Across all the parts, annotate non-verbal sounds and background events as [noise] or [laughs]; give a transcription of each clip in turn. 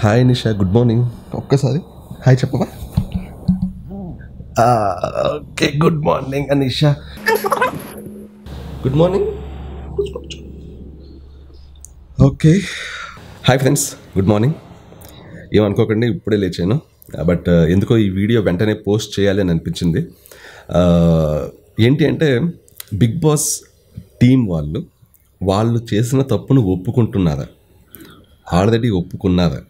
Hi Nisha good morning ఒక్కసారి hi చెప్పవా okay good morning Anisha good morning okay hi friends good morning ఏమనుకోకండి ఇప్పుడే లేచాను బట్ ah, ah, ఎందుకో ఈ వీడియో వెంటనే పోస్ట్ చేయాలి అని అనిపించింది ah, ఏంటి అంటే బిగ్ బాస్ టీం వాళ్ళు వాళ్ళు చేసిన తప్పును ఒప్పుకుంటున్నారా ఆల్రెడీ ఒప్పుకున్నారా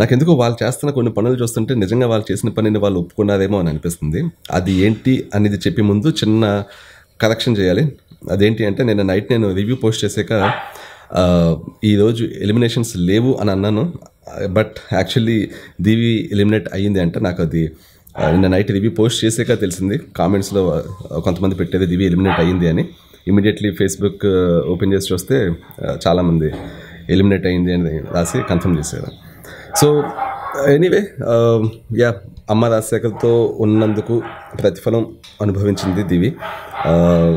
నాకు ఎందుకో వాళ్ళు చేస్తున్న కొన్ని పనులు చూస్తుంటే నిజంగా వాళ్ళు చేసిన పనిని వాళ్ళు ఒప్పుకున్నారేమో అని అనిపిస్తుంది అది ఏంటి అనేది చెప్పే ముందు చిన్న కరెక్షన్ చేయాలి అదేంటి అంటే నేను నైట్ నేను రివ్యూ పోస్ట్ చేశాక ఈరోజు ఎలిమినేషన్స్ లేవు అని అన్నాను బట్ యాక్చువల్లీ దివి ఎలిమినేట్ అయ్యింది అంటే నాకు అది నిన్న నైట్ రివ్యూ పోస్ట్ చేసాక తెలిసింది కామెంట్స్లో కొంతమంది పెట్టేది దివి ఎలిమినేట్ అయ్యింది అని ఇమీడియట్లీ ఫేస్బుక్ ఓపెన్ చేసి చూస్తే చాలామంది ఎలిమినేట్ అయింది అని రాసి కన్ఫర్మ్ చేశారు సో ఎనీవే యా అమ్మ రాజశేఖర్తో ఉన్నందుకు ప్రతిఫలం అనుభవించింది దివి uh,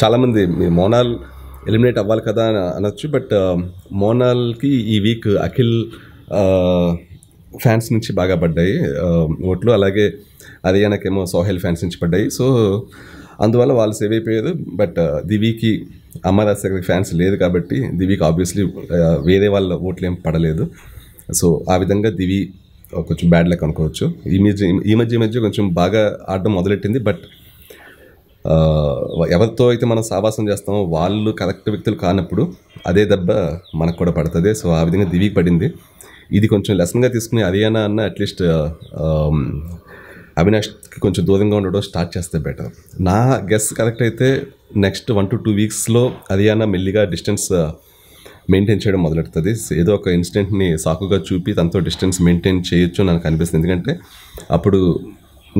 చాలామంది మోనాల్ ఎలిమినేట్ అవ్వాలి కదా అని అనొచ్చు బట్ um, మోనాల్కి ఈ వీక్ అఖిల్ uh, ఫ్యాన్స్ నుంచి బాగా పడ్డాయి um, ఓట్లు అలాగే హర్యానాకేమో సోహెల్ ఫ్యాన్స్ నుంచి పడ్డాయి సో అందువల్ల వాళ్ళు సేవ్ అయిపోయారు బట్ uh, దివికి అమ్మ రాజశేఖర్ ఫ్యాన్స్ లేదు కాబట్టి దివికి ఆబ్వియస్లీ వేరే వాళ్ళ ఓట్లు ఏం పడలేదు సో ఆ విధంగా దివి కొంచెం బ్యాడ్ లక్ అనుకోవచ్చు ఈ మధ్య ఈ మధ్య మధ్య కొంచెం బాగా ఆడడం మొదలెట్టింది బట్ ఎవరితో అయితే మనం సావాసం చేస్తామో వాళ్ళు కరెక్ట్ వ్యక్తులు కానప్పుడు అదే దెబ్బ మనకు కూడా పడుతుంది సో ఆ విధంగా దివి పడింది ఇది కొంచెం లెసన్గా తీసుకుని హరియానా అన్న అట్లీస్ట్ అవినాష్కి కొంచెం దూరంగా ఉండడం స్టార్ట్ చేస్తే బెటర్ నా గెస్ కరెక్ట్ అయితే నెక్స్ట్ వన్ టు టూ వీక్స్లో హరియానా మెల్లిగా డిస్టెన్స్ మెయింటైన్ చేయడం మొదలెడుతుంది ఏదో ఒక ఇన్సిడెంట్ని సాకుగా చూపి తనతో డిస్టెన్స్ మెయింటైన్ చేయొచ్చు నాకు అనిపిస్తుంది ఎందుకంటే అప్పుడు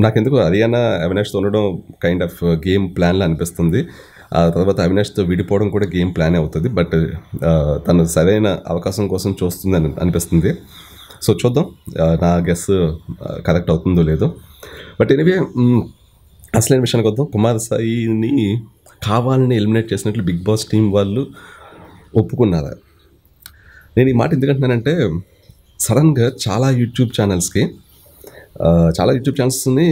నాకు ఎందుకు హరియానా అవినాష్తో ఉండడం కైండ్ ఆఫ్ గేమ్ ప్లాన్లో అనిపిస్తుంది ఆ తర్వాత అవినాష్తో విడిపోవడం కూడా గేమ్ ప్లానే అవుతుంది బట్ తను సరైన అవకాశం కోసం చూస్తుంది అని అనిపిస్తుంది సో చూద్దాం నా గెస్ కరెక్ట్ అవుతుందో లేదో బట్ ఎనివే అసలైన విషయానికి వద్దాం కుమార్ సాయిని కావాలని ఎలిమినేట్ చేసినట్లు బిగ్ బాస్ టీం వాళ్ళు ఒప్పుకున్నారా నేను ఈ మాట ఎందుకంటున్నానంటే సడన్గా చాలా యూట్యూబ్ ఛానల్స్కి చాలా యూట్యూబ్ ఛానల్స్ని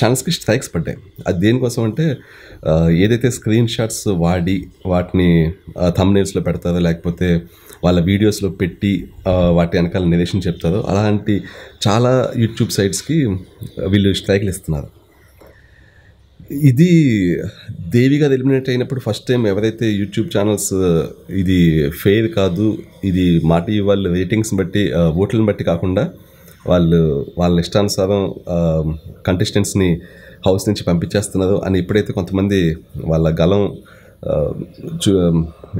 ఛానల్స్కి స్ట్రైక్స్ పడ్డాయి అది దేనికోసం అంటే ఏదైతే స్క్రీన్ షాట్స్ వాడి వాటిని థమ్నేల్స్లో పెడతారో లేకపోతే వాళ్ళ వీడియోస్లో పెట్టి వాటి వెనకాల నిరేషన్ చెప్తారో అలాంటి చాలా యూట్యూబ్ సైట్స్కి వీళ్ళు స్ట్రైక్లు ఇస్తున్నారు ఇది దేవిగా ఎలిమినేట్ అయినప్పుడు ఫస్ట్ టైం ఎవరైతే యూట్యూబ్ ఛానల్స్ uh, ఇది ఫెయిర్ కాదు ఇది మాటి వాళ్ళ రేటింగ్స్ని బట్టి uh, ఓట్లను బట్టి కాకుండా వాళ్ళు వాళ్ళ ఇష్టానుసారం కంటెస్టెంట్స్ని um, హౌస్ నుంచి పంపించేస్తున్నారు అని ఇప్పుడైతే కొంతమంది వాళ్ళ గలం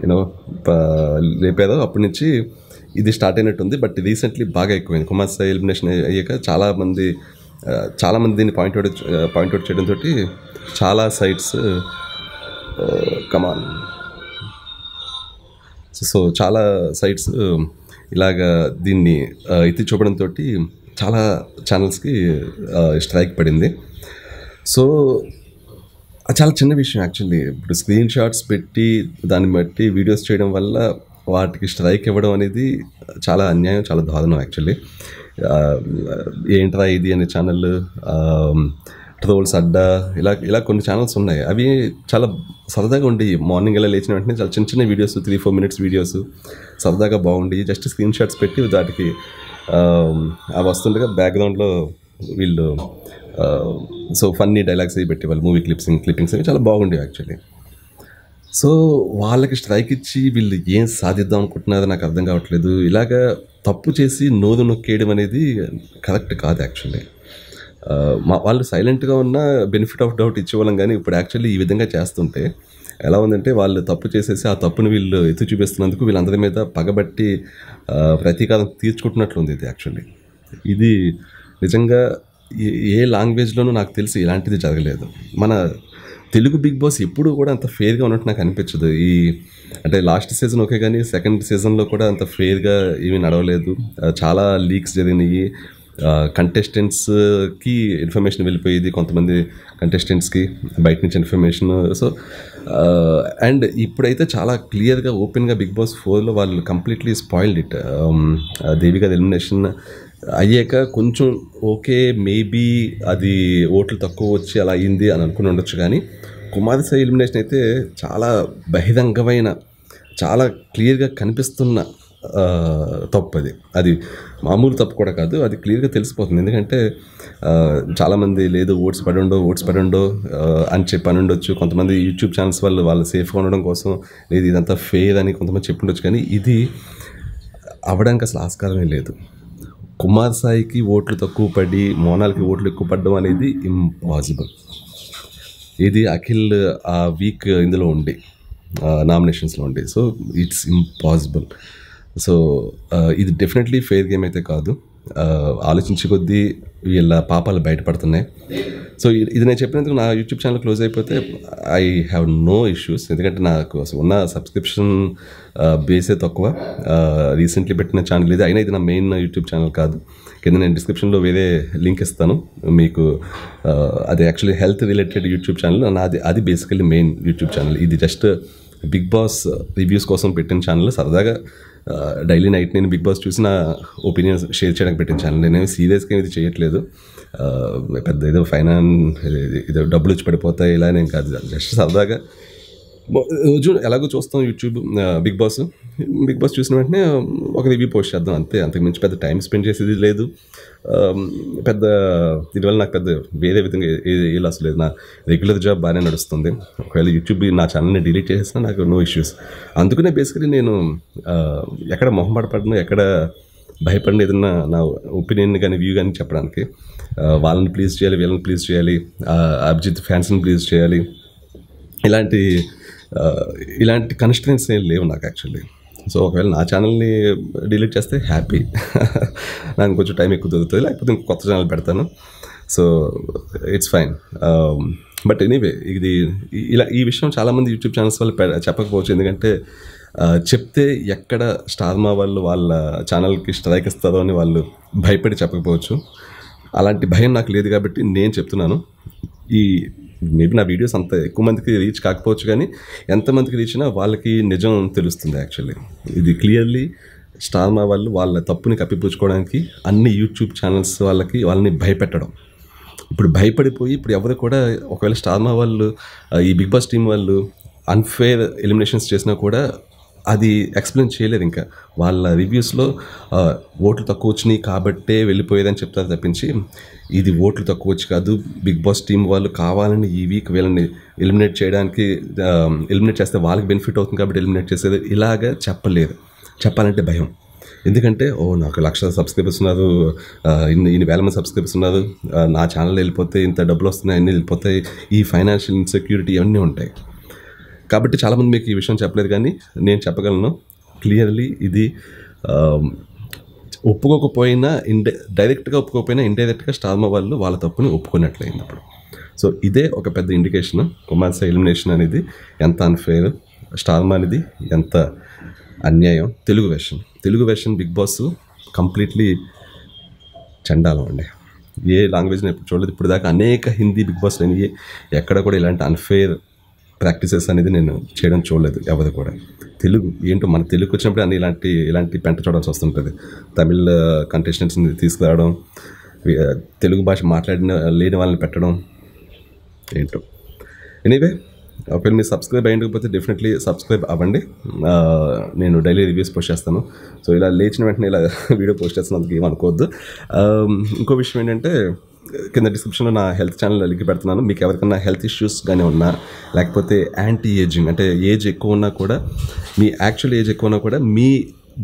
యూనో uh, um, లేపారో అప్పటి నుంచి ఇది స్టార్ట్ అయినట్టుంది బట్ రీసెంట్లీ బాగా ఎక్కువైంది కుమార్ సాయి ఎలిమినేషన్ అయ్యాక చాలామంది చాలామంది దీన్ని పాయింట్అవుట్ పాయింట్అవుట్ చేయడంతో చాలా సైట్స్ కమాన్ సో చాలా సైట్స్ um, ఇలాగ దీన్ని uh, ఎత్తి చూపడంతో చాలా ఛానల్స్కి స్ట్రైక్ uh, పడింది సో చాలా చిన్న విషయం యాక్చువల్లీ ఇప్పుడు స్క్రీన్ షాట్స్ పెట్టి దాన్ని బట్టి వీడియోస్ చేయడం వల్ల వాటికి స్ట్రైక్ ఇవ్వడం అనేది చాలా అన్యాయం చాలా దారుణం యాక్చువల్లీ uh, ఏంట్రా ఇది అనే ఛానల్ ట్రోల్స్ అడ్డా ఇలా ఇలా కొన్ని ఛానల్స్ ఉన్నాయి అవి చాలా సరదాగా ఉండి మార్నింగ్ అలా లేచిన వెంటనే చాలా చిన్న చిన్న videos three four minutes videos సరదాగా బాగుండి జస్ట్ స్క్రీన్ షాట్స్ పెట్టి దాటికి um, అవి వస్తుండగా బ్యాక్గ్రౌండ్లో వీళ్ళు సో ఫన్నీ డైలాగ్స్ అవి పెట్టేవాళ్ళు మూవీ క్లిప్స్ క్లిప్పింగ్స్ అవి చాలా బాగుండేవి యాక్చువల్లీ సో వాళ్ళకి స్ట్రైక్ ఇచ్చి వీళ్ళు ఏం సాధిద్దాం అనుకుంటున్నారో నాకు అర్థం కావట్లేదు ఇలాగ తప్పు చేసి నోరు నొక్కేయడం అనేది కరెక్ట్ కాదు యాక్చువల్లీ మా వాళ్ళు సైలెంట్గా ఉన్న బెనిఫిట్ ఆఫ్ డౌట్ ఇచ్చేవాళ్ళం కానీ ఇప్పుడు యాక్చువల్లీ ఈ విధంగా చేస్తుంటే ఎలా ఉందంటే వాళ్ళు తప్పు చేసేసి ఆ తప్పును వీళ్ళు ఎత్తు చూపిస్తున్నందుకు వీళ్ళందరి మీద పగబట్టి ప్రతీకారం తీర్చుకుంటున్నట్లుంది ఇది యాక్చువల్లీ ఇది నిజంగా ఏ లాంగ్వేజ్లోనూ నాకు తెలిసి ఇలాంటిది జరగలేదు మన తెలుగు బిగ్ బాస్ ఎప్పుడు కూడా అంత ఫేర్గా ఉన్నట్టు నాకు అనిపించదు ఈ అంటే లాస్ట్ సీజన్ ఓకే కానీ సెకండ్ సీజన్లో కూడా అంత ఫేర్గా ఇవి నడవలేదు చాలా లీక్స్ జరిగినాయి కంటెస్టెంట్స్కి ఇన్ఫర్మేషన్ వెళ్ళిపోయేది కొంతమంది కంటెస్టెంట్స్కి బయట నుంచి ఇన్ఫర్మేషన్ సో అండ్ ఇప్పుడైతే చాలా క్లియర్గా ఓపెన్గా బిగ్ బాస్ ఫోర్లో వాళ్ళు కంప్లీట్లీ స్పాయిల్డ్ ఇట్ దేవిగా ఎలిమినేషన్ అయ్యాక కొంచెం ఓకే మేబీ అది ఓట్లు తక్కువ వచ్చి అలా అయ్యింది అని అనుకుని ఉండొచ్చు కానీ కుమార్ సాయి ఎలిమినేషన్ అయితే చాలా బహిరంగమైన చాలా క్లియర్గా కనిపిస్తున్న తప్పు అది అది మామూలు తప్పు కూడా కాదు అది క్లియర్గా తెలిసిపోతుంది ఎందుకంటే చాలామంది లేదు ఓట్స్ పడుండో ఓట్స్ పడుండో అని చెప్పి అని ఉండొచ్చు కొంతమంది యూట్యూబ్ ఛానల్స్ వాళ్ళు వాళ్ళు సేఫ్గా ఉండడం కోసం లేదు ఇదంతా ఫెయిల్ అని కొంతమంది ఉండొచ్చు కానీ ఇది అవడానికి అసలు ఆస్కారమే లేదు కుమార్ సాయికి ఓట్లు తక్కువ పడి మోనాల్కి ఓట్లు ఎక్కువ పడడం అనేది ఇంపాసిబుల్ ఇది అఖిల్ ఆ వీక్ ఇందులో ఉండి నామినేషన్స్లో ఉండి సో ఇట్స్ ఇంపాసిబుల్ సో ఇది డెఫినెట్లీ ఫెయిర్ గేమ్ అయితే కాదు ఆలోచించే కొద్దీ వీళ్ళ పాపాలు బయటపడుతున్నాయి సో ఇది నేను చెప్పినందుకు నా యూట్యూబ్ ఛానల్ క్లోజ్ అయిపోతే ఐ హ్యావ్ నో ఇష్యూస్ ఎందుకంటే నాకు అసలు ఉన్న సబ్స్క్రిప్షన్ బేసే తక్కువ రీసెంట్లీ పెట్టిన ఛానల్ ఇది అయినా ఇది నా మెయిన్ యూట్యూబ్ ఛానల్ కాదు కింద నేను డిస్క్రిప్షన్లో వేరే లింక్ ఇస్తాను మీకు అది actually health related YouTube channel నాది అది బేసికలీ మెయిన్ యూట్యూబ్ ఛానల్ ఇది జస్ట్ బిగ్ బాస్ రివ్యూస్ కోసం పెట్టిన ఛానల్ సరదాగా డైలీ నైట్ నేను బిగ్ బాస్ చూసి నా ఒపీనియన్ షేర్ చేయడానికి పెట్టించాను నేనేమి సీరియస్గా ఇది చేయట్లేదు పెద్ద ఏదో ఫైనాన్ ఏదో డబ్బులు వచ్చి పడిపోతాయి ఇలా నేను కాదు జస్ట్ సరదాగా రోజు ఎలాగో చూస్తాం YouTube Bigg Boss Bigg Boss చూసిన వెంటనే ఒక రివ్యూ పోస్ట్ చేద్దాం అంతే అంతకుమించి పెద్ద టైం స్పెండ్ చేసేది లేదు పెద్ద దీనివల్ల నాకు పెద్ద వేరే విధంగా ఏ లాస్ లేదు నా రెగ్యులర్ జాబ్ బాగానే నడుస్తుంది ఒకవేళ యూట్యూబ్ నా ఛానల్ని డిలీట్ చేసినా నాకు నో ఇష్యూస్ అందుకనే బేసికలీ నేను ఎక్కడ మొహమాట ఎక్కడ భయపడిన ఏదన్నా నా ఒపీనియన్ కానీ వ్యూ కానీ చెప్పడానికి వాళ్ళని ప్లీజ్ చేయాలి వీళ్ళని ప్లీజ్ చేయాలి అభిజిత్ ఫ్యాన్స్ని ప్లీజ్ చేయాలి ఇలాంటి ఇలాంటి కన్స్ట్రెన్స్ ఏం లేవు నాకు యాక్చువల్లీ సో ఒకవేళ నా ఛానల్ని డిలీట్ చేస్తే హ్యాపీ [laughs] నాకు కొంచెం టైం ఎక్కువ దొరుకుతుంది లేకపోతే ఇంకో కొత్త ఛానల్ పెడతాను so it's fine but anyway ఇది ఇలా ఈ విషయం చాలామంది యూట్యూబ్ ఛానల్స్ వాళ్ళు చెప్పకపోవచ్చు ఎందుకంటే చెప్తే ఎక్కడ స్టార్మా వాళ్ళు వాళ్ళ ఛానల్కి స్ట్రైక్ ఇస్తారో అని వాళ్ళు భయపడి చెప్పకపోవచ్చు అలాంటి భయం నాకు లేదు కాబట్టి నేను చెప్తున్నాను ఈ మేబీ నా వీడియోస్ అంత ఎక్కువ మందికి రీచ్ కాకపోవచ్చు కానీ ఎంతమందికి రీచ్ అయినా వాళ్ళకి నిజం తెలుస్తుంది యాక్చువల్లీ ఇది క్లియర్లీ స్టార్మా వాళ్ళు వాళ్ళ తప్పుని కప్పిపుచ్చుకోవడానికి అన్ని యూట్యూబ్ ఛానల్స్ వాళ్ళకి వాళ్ళని భయపెట్టడం ఇప్పుడు భయపడిపోయి ఇప్పుడు ఎవరు కూడా ఒకవేళ స్టార్మా వాళ్ళు ఈ బిగ్ బాస్ టీం వాళ్ళు అన్ఫేర్ ఎలిమినేషన్స్ చేసినా కూడా అది ఎక్స్ప్లెయిన్ చేయలేదు ఇంకా వాళ్ళ రివ్యూస్లో ఓట్లు తక్కువ వచ్చినాయి కాబట్టే వెళ్ళిపోయేదని చెప్తారు తప్పించి ఇది ఓట్లు తక్కువ వచ్చి కాదు బిగ్ బాస్ టీం వాళ్ళు కావాలని ఈ వీక్ వీళ్ళని ఎలిమినేట్ చేయడానికి ఎలిమినేట్ చేస్తే వాళ్ళకి బెనిఫిట్ అవుతుంది కాబట్టి ఎలిమినేట్ చేసేది ఇలాగ చెప్పలేదు చెప్పాలంటే భయం ఎందుకంటే ఓ నాకు లక్ష సబ్స్క్రైబర్స్ ఉన్నారు ఇన్ని ఇన్ని వేల మంది సబ్స్క్రైబర్స్ ఉన్నారు నా ఛానల్ వెళ్ళిపోతే ఇంత డబ్బులు వస్తున్నాయి అన్నీ వెళ్ళిపోతాయి ఈ ఫైనాన్షియల్ ఇన్సెక్యూరిటీ ఇవన్నీ ఉంటాయి కాబట్టి చాలామంది మీకు ఈ విషయం చెప్పలేదు కానీ నేను చెప్పగలను క్లియర్లీ ఇది ఒప్పుకోకపోయినా ఇండై డైరెక్ట్గా ఒప్పుకోకపోయినా ఇండైరెక్ట్గా స్టార్మా వాళ్ళు వాళ్ళ తప్పుని ఒప్పుకున్నట్లయింది అప్పుడు సో ఇదే ఒక పెద్ద ఇండికేషన్ సార్ ఎలిమినేషన్ అనేది ఎంత అన్ఫేర్ స్టార్మా అనేది ఎంత అన్యాయం Telugu version Telugu version Bigg Boss completely చండాలం అండి ఏ లాంగ్వేజ్ని ఎప్పుడు చూడలేదు ఇప్పుడు దాకా అనేక హిందీ బిగ్ బాస్ లేని ఎక్కడ కూడా ఇలాంటి అన్ఫేర్ ప్రాక్టీసెస్ అనేది నేను చేయడం చూడలేదు ఎవరు కూడా తెలుగు ఏంటో మన తెలుగు వచ్చినప్పుడు అన్ని ఇలాంటి ఇలాంటి పెంట చూడాల్సి వస్తుంటుంది తమిళ కంటెస్టెంట్స్ని తీసుకురావడం తెలుగు భాష మాట్లాడిన లేని వాళ్ళని పెట్టడం ఏంటో ఎనీవే ఒకవేళ మీరు సబ్స్క్రైబ్ అయ్యకపోతే డెఫినెట్లీ సబ్స్క్రైబ్ అవ్వండి నేను డైలీ రివ్యూస్ పోస్ట్ చేస్తాను సో ఇలా లేచిన వెంటనే ఇలా వీడియో [laughs] పోస్ట్ చేస్తున్నందుకు ఏమనుకోవద్దు ఇంకో విషయం ఏంటంటే కింద డిస్క్రిప్షన్లో నా హెల్త్ ఛానల్ లింక్ పెడుతున్నాను మీకు ఎవరికన్నా హెల్త్ ఇష్యూస్ కానీ ఉన్నా లేకపోతే యాంటీ ఏజింగ్ అంటే ఏజ్ ఎక్కువ ఉన్నా కూడా మీ యాక్చువల్ ఏజ్ ఎక్కువ ఉన్నా కూడా మీ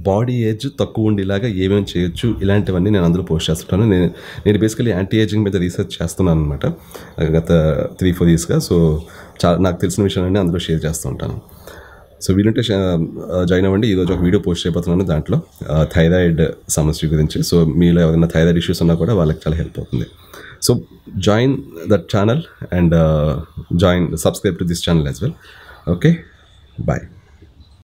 బాడీ ఏజ్ తక్కువ ఉండేలాగా ఏమేమి చేయొచ్చు ఇలాంటివన్నీ నేను అందులో పోస్ట్ చేస్తుంటాను నేను నేను బేసికలీ యాంటీ ఏజింగ్ మీద రీసెర్చ్ చేస్తున్నాను అనమాట గత త్రీ ఫోర్ ఇయర్స్గా సో చాలా నాకు తెలిసిన విషయాలన్నీ అందులో షేర్ చేస్తూ ఉంటాను సో వీలుంటే జాయిన్ అవ్వండి ఈరోజు ఒక వీడియో పోస్ట్ చేయబోతున్నాను దాంట్లో థైరాయిడ్ సమస్య గురించి సో మీలో ఏదైనా థైరాయిడ్ ఇష్యూస్ ఉన్నా కూడా వాళ్ళకి చాలా హెల్ప్ అవుతుంది So join that channel and uh, join subscribe to this channel as well. Okay, bye.